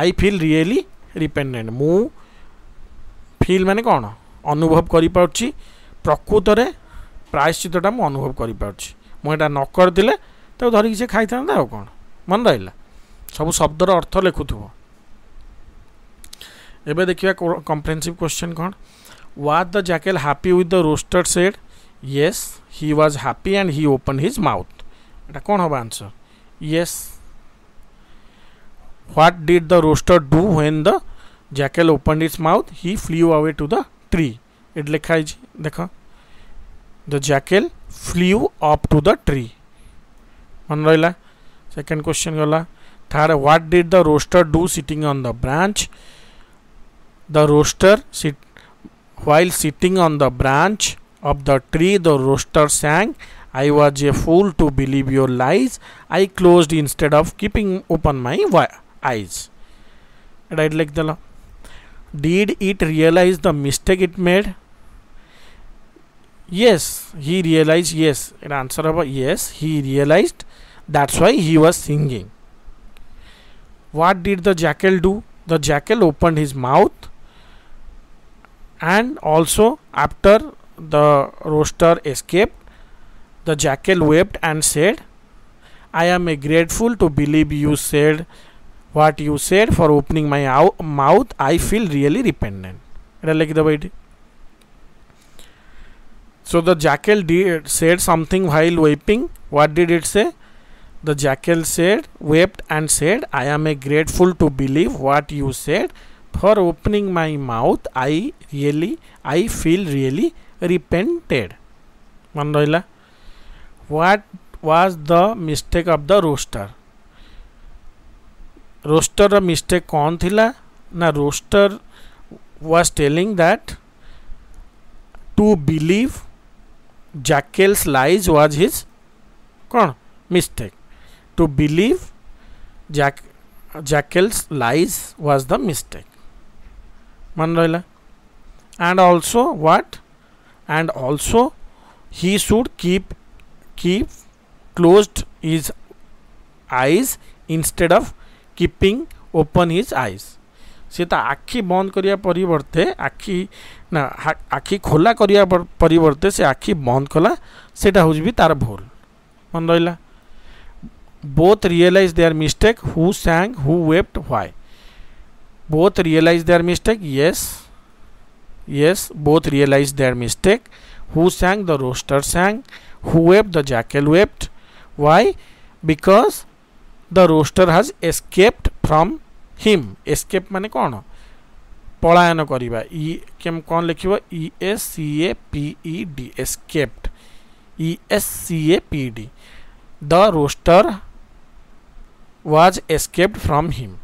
ଆଇ ଫିଲ୍ ରିଏଲି ରିପେଣ୍ଡେଣ୍ଟ ମୁଁ ଫିଲ୍ ମାନେ କ'ଣ ଅନୁଭବ କରିପାରୁଛି ପ୍ରକୃତରେ ପ୍ରାୟଶ୍ଚିତଟା ମୁଁ ଅନୁଭବ କରିପାରୁଛି ମୁଁ ଏଇଟା ନ କରିଥିଲେ ତାକୁ ଧରିକି ସେ ଖାଇଥାନ୍ତା ଆଉ କ'ଣ ମନେ ରହିଲା ସବୁ ଶବ୍ଦର ଅର୍ଥ ଲେଖୁଥିବ ଏବେ ଦେଖିବା କମ୍ପ୍ରେନ୍ସିଭ୍ କ୍ୱେଶ୍ଚନ୍ କ'ଣ was the jackal happy with the roasted said yes he was happy and he open his mouth ଏଇଟା କ'ଣ ହେବ answer Yes. What did the rooster do when the jackal opened its mouth? He flew away to the tree. It लिखा है जी देखो The jackal flew up to the tree. मन रहा second question गला third what did the rooster do sitting on the branch the rooster sit while sitting on the branch of the tree the rooster sang I was a fool to believe your lies. I closed instead of keeping open my eyes. Right like the law. Did it realize the mistake it made? Yes, he realized yes. In answer of yes, he realized that's why he was singing. What did the jackal do? The jackal opened his mouth and also after the rooster escaped The jackal wept and said, I am grateful to believe you said what you said for opening my mouth. I feel really repentant. એટલે કીધું ભાઈ So the jackal did, said something while weeping. What did it say? The jackal said, wept and said, I am grateful to believe what you said. For opening my mouth, I really, I feel really repented. मन रहा what was the mistake of the roaster roaster ର mistake କ'ଣ thila ନା roaster was telling that to believe jackal's lies was his mistake to believe jack jackal's lies was the mistake ମନେ and also what and also he should keep keep closed his eyes instead of keeping open his eyes सी तो आखि बंद करवा पर आखि ना आखि खोला करने परे से आखि बंद कला से तार भूल मन रहा both realise their mistake who sang who wept why both realise their mistake yes yes both realise their mistake who sang the rooster sang Who wept? The jackal wept. Why? Because the rooster has escaped from him. Escape माने कौन? पलायन करवा ई e कौन लिख E S C A P E D escaped E S C A P D the rooster was escaped from him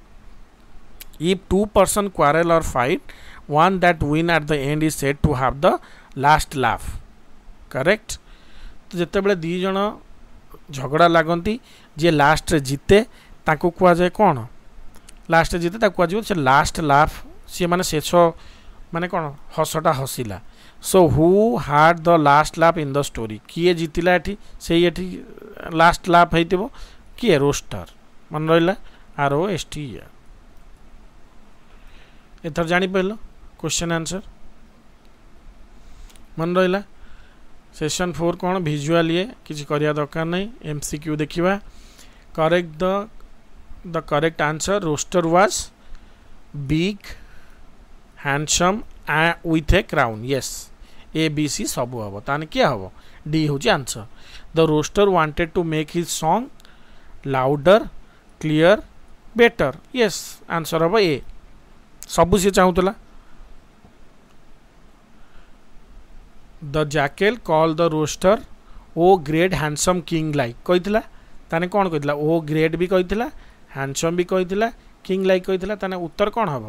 if two person quarrel और fight one that win at the end is said to have the last laugh correct ଯେତେବେଳେ ଦୁଇ ଜଣ ଝଗଡ଼ା ଲାଗନ୍ତି ଯିଏ ଲାଷ୍ଟରେ ଜିତେ ତାଙ୍କୁ କୁହାଯାଏ କ'ଣ ଲାଷ୍ଟରେ ଜିତେ ତାକୁ କୁହାଯିବ ସେ ଲାଷ୍ଟ ଲାଫ୍ ସିଏ ମାନେ ଶେଷ ମାନେ କ'ଣ ହସଟା ହସିଲା so who had the last laugh in the story କିଏ ଜିତିଲା ଏଠି ସେଇ ଏଠି ଲାଷ୍ଟ ଲାଫ୍ ହେଇଥିବ କିଏ ରୋଷ୍ଟର ମନେ ରହିଲା ଆର୍ ଓ ଏସ୍ ଟି ଇଆର୍ ଏଥର ଜାଣିପାରିଲ क्वेश्चन आंसर मन रहा सेसन फोर कौन भिजुआल ये किसी करा दरकार नहीं एम क्यू देखा correct the the correct answer rooster was big handsome with a crown yes A B C सब हम ताने किए हम डी हूँ answer the rooster wanted to make his song louder clear better yes answer हम A सबू C चाहूला the jackal call the rooster O great handsome king like କହିଥିଲା ତାହେଲେ କ'ଣ କହିଥିଲା ଓ ଗ୍ରେଟ୍ ବି କହିଥିଲା ହ୍ୟାଣ୍ଡସମ୍ ବି କହିଥିଲା କିଙ୍ଗ ଲାଇକ୍ କହିଥିଲା ତାହେଲେ ଉତ୍ତର କ'ଣ ହେବ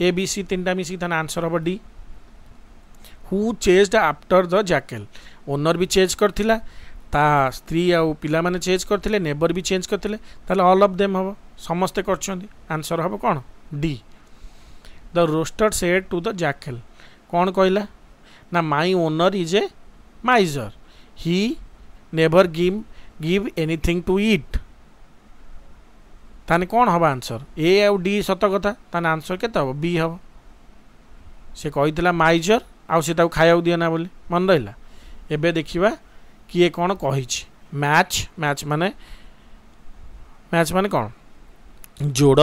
ଏ ବି ସି ତିନିଟା ମିଶିକି ତାହେଲେ ଆନ୍ସର୍ ହେବ D who chased after the jackal owner ବି ଚେଞ୍ଜ କରିଥିଲା ତା ସ୍ତ୍ରୀ ଆଉ ପିଲାମାନେ ଚେଞ୍ଜ କରିଥିଲେ ନେବର ବି ଚେଞ୍ଜ କରିଥିଲେ ତାହେଲେ ଅଲ୍ ଅଫ୍ ଦେମ୍ ହେବ ସମସ୍ତେ କରିଛନ୍ତି ଆନ୍ସର୍ ହେବ କ'ଣ D the rooster said to the jackal କ'ଣ କହିଲା Now my owner is a miser. He never give give anything to eat. ତାହେଲେ କ'ଣ ହେବ ଆନ୍ସର୍ ଏ ଆଉ ଡି ସତ କଥା ତାହେଲେ ଆନ୍ସର୍ କେତେ ହେବ ବି ହେବ ସେ କହିଥିଲା ମାଇଜର୍ ଆଉ ସେ ତାକୁ ଖାଇବାକୁ ଦିଏ ନା ବୋଲି ମନେ ରହିଲା ଏବେ ଦେଖିବା କିଏ କ'ଣ କହିଛି ମ୍ୟାଚ୍ ମ୍ୟାଚ୍ ମାନେ ମ୍ୟାଚ୍ ମାନେ କ'ଣ ଯୋଡ଼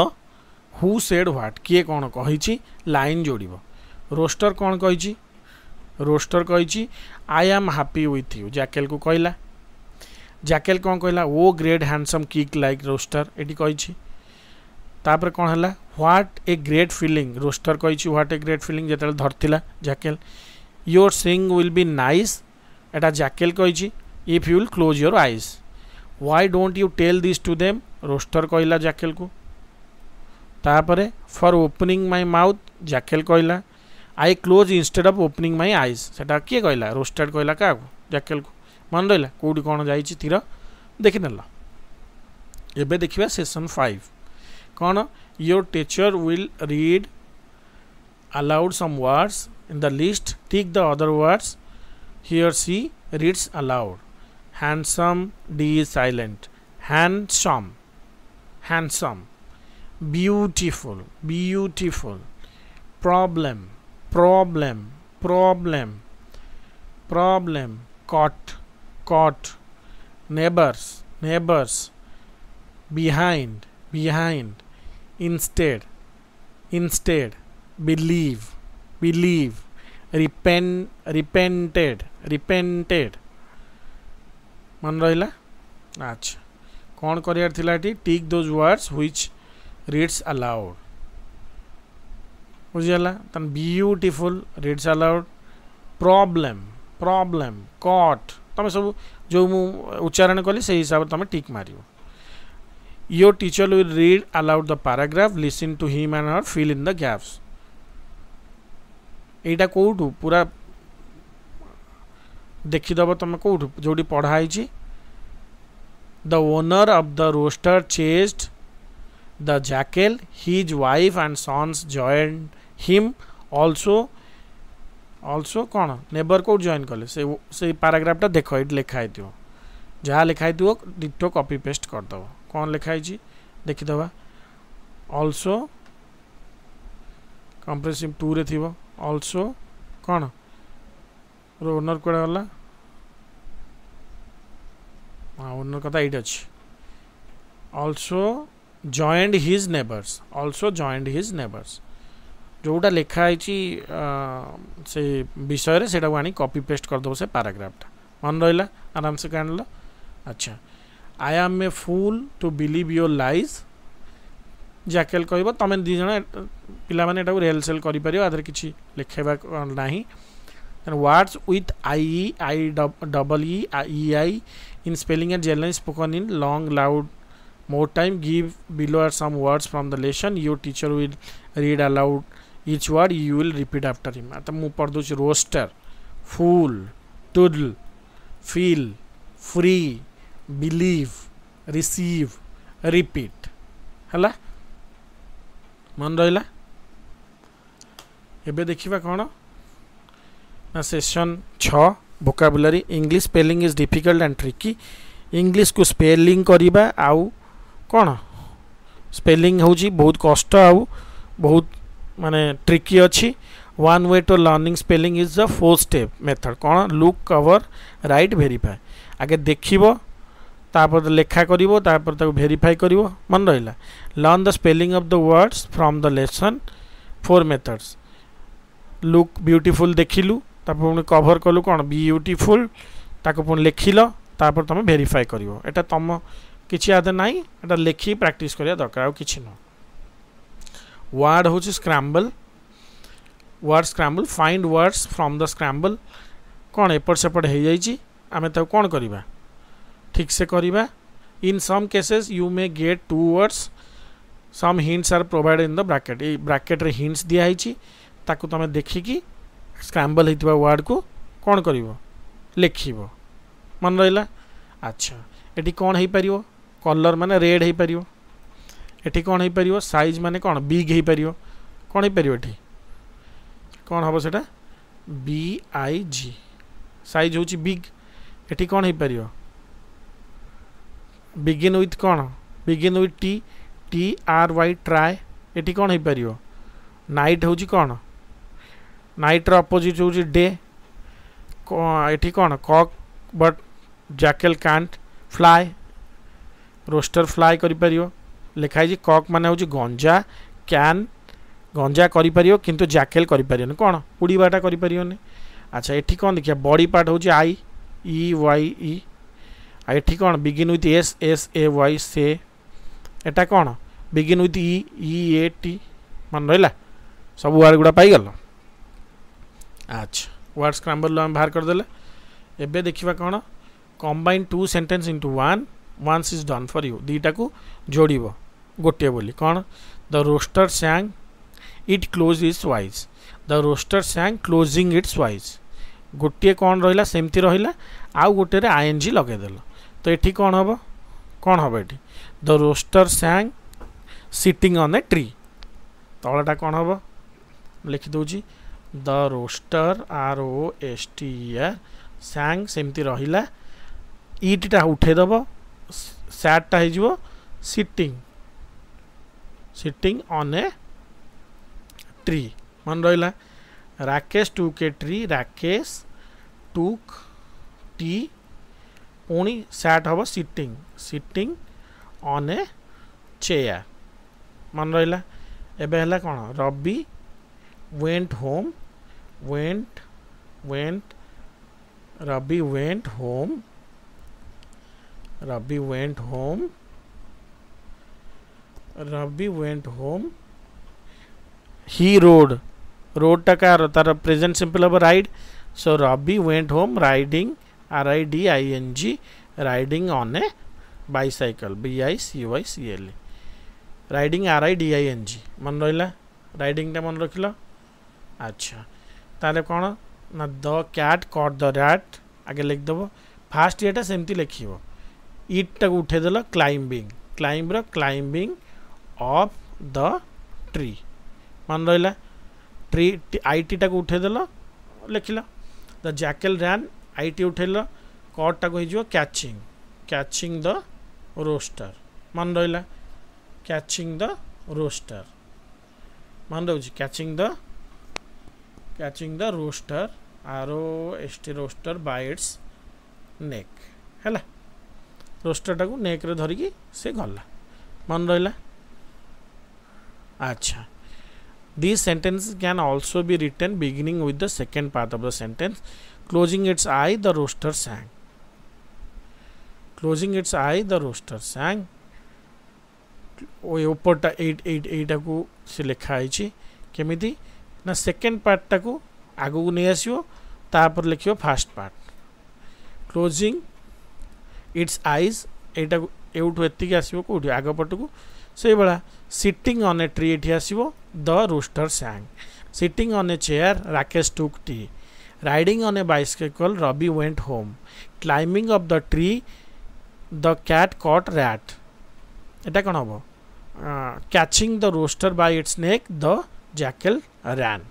ହୁ ସେଡ଼୍ ହ୍ୱାଟ୍ କିଏ କ'ଣ କହିଛି ଲାଇନ୍ ଯୋଡ଼ିବ ରୋଷ୍ଟର କ'ଣ କହିଛି रोस्टर कही आई आम हापी ओथ यू जैकेल को कहला जैकेल कौन कहला ओ ग्रेट हैंडसम किक लाइक रोस्टर ये कही तापर कौन है what a great feeling rooster कही ह्वाट ए ग्रेट फिलिंग जिते धरला jackal your sing will be nice एटा जैकेल कही if you will close your eyes why don't you tell this to them rooster कहला जैकेल को तापर for opening my mouth jackal कहला I close instead of opening my eyes से किए कहला roasted कहला क्या जैकेल को मन रहा कौटी कौन जा देखने एवं देखा सेसन फाइव कौन your teacher will read aloud some words in the list tick the other words here she reads aloud handsome D silent handsome handsome beautiful beautiful problem problem problem problem caught caught neighbors neighbors behind behind instead instead believe believe repent repented repented मन रहा अच्छा कौन करार थी tick those words which reads aloud बुझेगा तन beautiful reads aloud problem problem cut तुम सब जो उच्चारण कली से हिसाब तुम टिक मार your teacher will read aloud the paragraph listen to him and her fill in the gaps এইটা কোউঠু পুরা দেখিদেব তুমি কোউঠু যেটি পড়া হয়েছি the owner of the rooster chased the jackal, his wife and sons joined him also also कौन नेबर को जॉन कले से पाराग्राफा देख ये लिखाही थो जहाँ लिखाई थो डिटो कॉपी पेस्ट करदेव कौन लिखाई देखीद अल्सो कंप्रेसिव टू रे थी अल्सो कौन रोनर कौन गला ओनर कथा ये अच्छे also joined his neighbours also joined his neighbours ଯେଉଁଟା ଲେଖା ହେଇଛି ସେ ବିଷୟରେ ସେଇଟାକୁ ଆଣି କପି ପେଷ୍ଟ କରିଦେବ ସେ ପାରାଗ୍ରାଫଟା ମନେ ରହିଲା ଆରାମସେ କାଣିଲ ଆଚ୍ଛା I am a fool to believe your lies jackal କହିବ ତୁମେ ଦୁଇ ଜଣ ପିଲାମାନେ ଏଟାକୁ ରେଲସେଲ୍ କରିପାରିବ ଆଧାରେ କିଛି ଲେଖାଇବା ନାହିଁ words with I E I double E E I in spelling and general spoken in long loud more time give below are some words from the lesson your teacher will read aloud each word you will repeat after him आता मुझे rooster fool टुडल feel free believe receive repeat है मन रहा एवं देखा कौन ना सेसन छ vocabulary English spelling is difficult and tricky English को स्पेलींग करवा आउ कौन हूँ बहुत कष्ट आ बहुत माने ट्रिकी अच्छी one way to learning spelling is the four step method कौन लुक कवर रईट भेरीफाए आगे देख तो लेखा कर तापर भेरीफाए तो कर मन रहा learn the spelling of the words from the lesson four methods look beautiful देखिलु तापर कभर कलु कौन ब्यूटीफुल ताको पुणी लिखिल तापर तुम भेरीफाए कर तुम किसी आदि ना यहाँ लेखि प्राक्ट करा दरकार आ कि नुह वार्ड हूँ scramble word scramble find words from the scramble कौन एपट सेपट हो तो जामें कौन करवा ठीक से करवा in some cases you may get two words some hints are provide in the bracket ये ब्राकेट रे हिंट्स दिखाई ताको तुम देखिकी स्क्रांबल होता वार्ड को कौन कर लिख मन रहा अच्छा ये कौन हो पार कलर मान रेड हो पार एटी कौन हो पार सैज मान कौन बिग हो पार कौन हो पार कौन हम सेटा बी आई जि सैज हूँ बिग एटी कौन हो पार बिगिन ओथ कौन begin with T T R Y try ये कौन हो पार नाइट हूँ कौन नाइट्र अपोजिट हूँ डे ये कौन कक् but jackal can't fly rooster fly करी फ्लाय लिखाई कक मानने गंजा क्या गंजा करूँ जैकेल कर कौन उड़वाटा कर अच्छा ये कौन देखिए बड़ी पार्ट हूँ आई इ वाई ये कौन begin with S S A Y say एटा कौन बिगिन ओथ इ ए टी मन रहा सब वार्ड गुड़ा पाईल अच्छा वार्ड स्क्रामल आम बाहर करदे एवं देखा कौन combine two sentence into one one is done for you दुटा को जोड़ गोटे बोली कौन the rooster sang it close its wise the rooster sang closing its wise गोटे कौन रहा सेमती रहा आउ गोटे आई एन जी लगेदेल तो ये कौन हम कौन हम ये the rooster sang sitting on a tree तलाटा कौन हम लिखिद the rooster R O S T R sang सेमती रहा इटा उठेदब सैटा होटिंग सिटिंग ऑन ए ट्री मन रहा Rakesh took tree Rakesh to T P sat हम sitting sitting on a chair मन रहा एवं है कौन Ravi went home went went Ravi went home Ravi went home Ravi went home. He rode. Rode ta kya hota है present simple abar ride. So Ravi went home riding R I D I N G riding on a bicycle B I C Y C L. Riding R i D I N G मन रहा राइडिंगटा मन रख ल अच्छा ताले कौन ना the cat cut the rat आगे लिखदेव फास्ट इटा सेमती लिख इटा उठेदेल climbing climb climbing of the tree मन रहा ट्री आई टी टाक उठेदेल ल the jackal ran I T उठेल कटाक हो कैचिंग कैचिंग द रोस्टर मन रहा कैचिंग द रोस्टर मन रही catching the catching the rooster R O S T rooster bats neck है रोस्टर टाक नेक्रे धरिकी से गला मन रहा अच्छा this sentence can also be return beginning with the second part of the sentence closing its eye the rooster sang closing its eye the rooster sang ओपरटा एट एट एटा को सी लिखाई केमी ना सेकेंड पार्टा को आग को नहीं आसो तापर लिख fast part closing its eyes you एवं ये आसो कौट आगपट को ସେଇଭଳିଆ ସିଟିଂ ଅନ୍ ଏ ଟ୍ରି ଏଠି ଆସିବ the rooster sang sitting on a chair Rakesh took T riding on a bicycle Ravi went home climbing of the tree the cat cut rat ଏଇଟା କ'ଣ ହେବ catching the rooster by it snake the jackal ran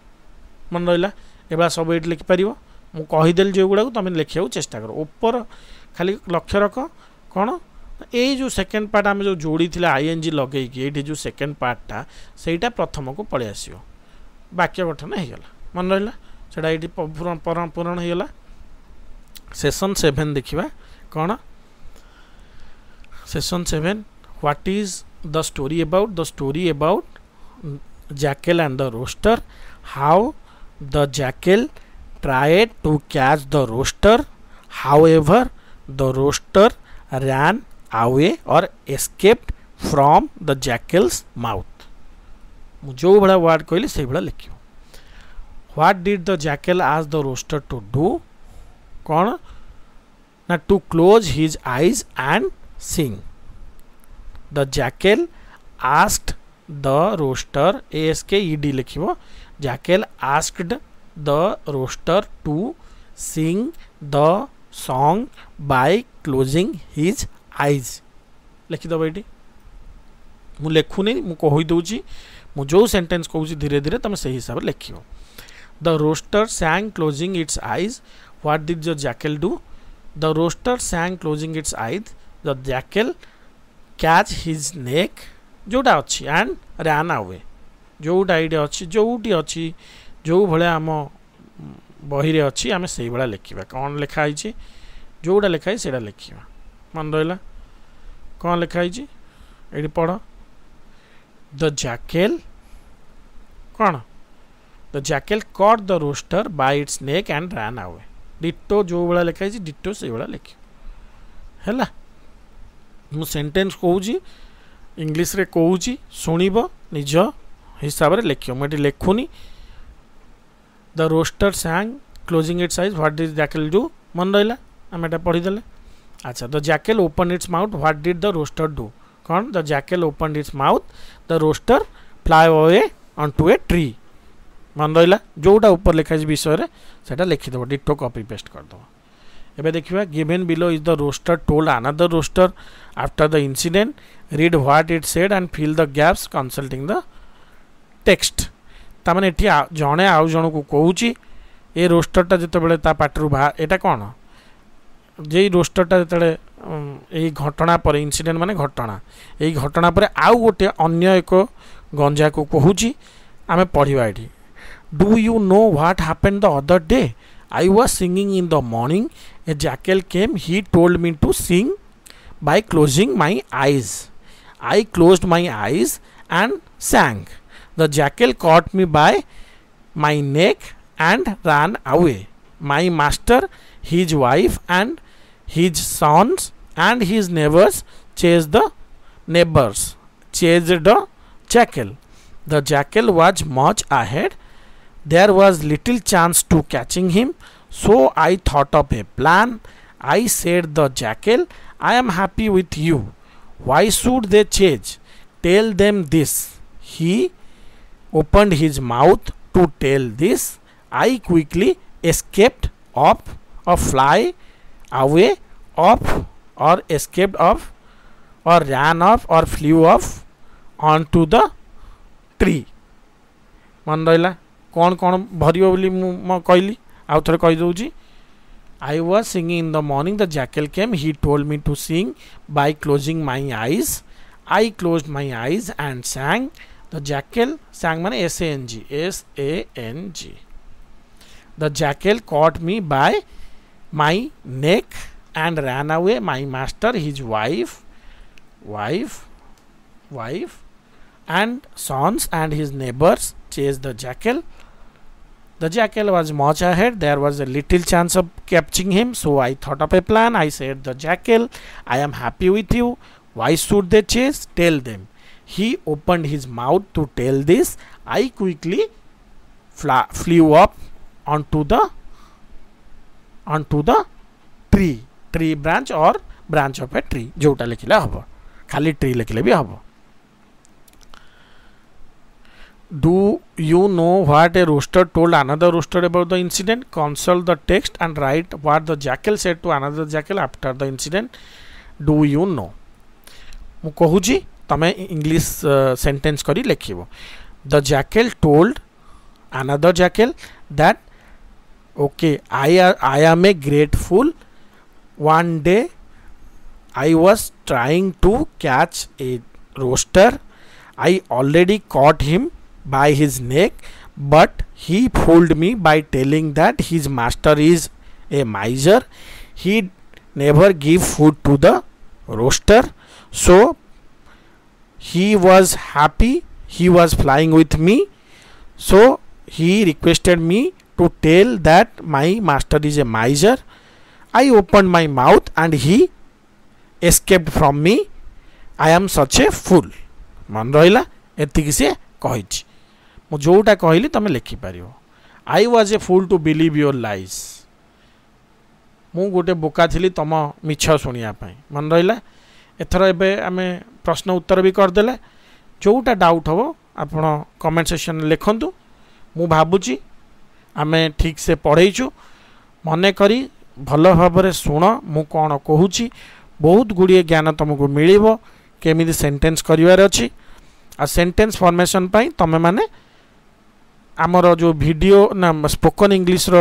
ମନେ ରହିଲା ଏଭଳିଆ ସବୁ ଏଇଠି ଲେଖିପାରିବ ମୁଁ କହିଦେଲି ଯେଉଁଗୁଡ଼ାକୁ ତୁମେ ଲେଖିବାକୁ ଚେଷ୍ଟା କର ଉପର ଖାଲି ଲକ୍ଷ୍ୟ ରଖ କ'ଣ ये जो सेकेंड पार्ट आम जो जोड़ी आई एन जी लगे ये जो सेकेंड पार्टा से प्रथम को पलि आस वाक्य गठन हो मन रहा से पूरण हो सेसन सेभेन देखा कौन session seven what is the story about the story about jackal and the rooster how the jackal tried to catch the rooster however the rooster ran away और escaped from the jackal's mouth जो भाई वार्ड कहली से भाई लिख what did the jackal ask the rooster to do कौन ना to close his eyes and sing the jackal asked the rooster a एसके इ लिख jackal asked the rooster to sing the song by closing his eyes लिखिदेव ये मुझे लिखुनी मुझे मुझे जो सेन्टेन्स कह धीरे धीरे तुम से हिसाब से लिख the rooster sang closing its eyes what did the jackal do the rooster sang closing its eyes the jackal catch his neck जोटा अच्छी एंड रान आवे जोटा ये अच्छी जोटी अच्छी जो भाया आम बही अच्छी आम से लिखा कौन लिखाई जोटा लिखाई से लिखा मन रहा कौन लिखाई ये पढ़ द जैकेल कौन the jackal cut the rooster by its neck and run away ditto जो भाया लिखाई डिटो से भाया लिख है मुझे सेन्टेन्स कहूँ इंग्लीश रे कहूँ निज हिसाब से लिख मुझे लिखुनी the rooster sang closing its eyes what does jackal do मन रहा आम एटा पढ़ीदे अच्छा the jackal open its mouth what did the rooster do कौन the jackal open its mouth the rooster fly away on to a tree मन रहा जोटा ऊपर लिखाई विषय से लिखिदेव डिटो कपी पेस्ट करदेव एवं देखा given below is the rooster told another rooster after the incident read what it said and fill the gaps consulting the text तमें जड़े आउ जन को कौच ए रोस्टर टा जो बार पटर बाहर यहाँ कौन যে এই রোস্টরটা যেতবে এই ঘটনা পরে ইনসিডেন্ট মানে ঘটনা এই ঘটনা পরে আউ গোটে অন্য এক গঞ্জাকে কহুছি আমি পড়া এটি do you know what happen the other day I was singing in the morning a jackal came he told me to sing by closing my eyes. I closed my eyes and sang. The jackal caught me by my neck and ran away. My master, his wife, and his sons and his neighbors chased the neighbors, chased the jackal. The jackal was much ahead. There was little chance to catching him. So I thought of a plan. I said the jackal, I am happy with you. Why should they chase? Tell them this. He opened his mouth to tell this. I quickly escaped up a fly away off or escaped off or ran off or flew off on to the tree मन रहा कौन कौन भर कहली आउ थे कहीदी I was singing in the morning the jackal came he told me to sing by closing my eyes I close my eyes and sang the jackal sang मैंने S A N G S A N G the jackal caught me by my neck and ran away my master his wife wife wife and sons and his neighbors chased the jackal the jackal was much ahead there was a little chance of catching him so i thought of a plan i said the jackal i am happy with you why should they chase tell them he opened his mouth to tell this i quickly flew up onto the onto the tree tree branch or branch of a tree जोटा लिखिले हम खाली tree लिखिले भी हम Do you know what a rooster told another rooster about the incident? Consult the text and write what the jackal said to another jackal after the incident. Do you know? ମୁଁ କହୁଛି ତମେ English sentence କରି ଲେଖିବ the jackal told another jackal that okay i i am a grateful one day i was trying to catch a rooster i already caught him by his neck but he fooled me by telling that his master is a miser he never give food to the rooster so he was happy he was flying with me so he requested me to tell that my master is a miser. I opened my mouth and he escaped from me. I am such a fool. ମନେ ରହିଲା ଏତିକି ସିଏ କହିଛି ମୁଁ ଯେଉଁଟା କହିଲି ତୁମେ ଲେଖିପାରିବ I was a fool to believe your lies ମୁଁ ଗୋଟେ ବୋକା ଥିଲି ତୁମ ମିଛ ଶୁଣିବା ପାଇଁ ମନେ ରହିଲା ଏଥର ଏବେ ଆମେ ପ୍ରଶ୍ନ ଉତ୍ତର ବି କରିଦେଲେ ଯେଉଁଟା ଡାଉଟ୍ ହେବ ଆପଣ କମେଣ୍ଟ ସେକ୍ସନ୍ ଲେଖନ୍ତୁ ମୁଁ ଭାବୁଛି ଆମେ ଠିକ୍ ସେ ପଢ଼େଇଛୁ ମନେକରି ଭଲ ଭାବରେ ଶୁଣ ମୁଁ କ'ଣ କହୁଛି ବହୁତ ଗୁଡ଼ିଏ ଜ୍ଞାନ ତୁମକୁ ମିଳିବ କେମିତି ସେଣ୍ଟେନ୍ସ କରିବାର ଅଛି ଆଉ ସେଣ୍ଟେନ୍ସ ଫର୍ମେସନ୍ ପାଇଁ ତୁମେମାନେ ଆମର ଯେଉଁ ଭିଡ଼ିଓ ନା ସ୍ପୋକନ୍ ଇଂଲିଶର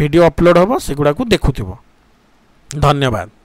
ଭିଡ଼ିଓ ଅପଲୋଡ଼ ହେବ ସେଗୁଡ଼ାକୁ ଦେଖୁଥିବ ଧନ୍ୟବାଦ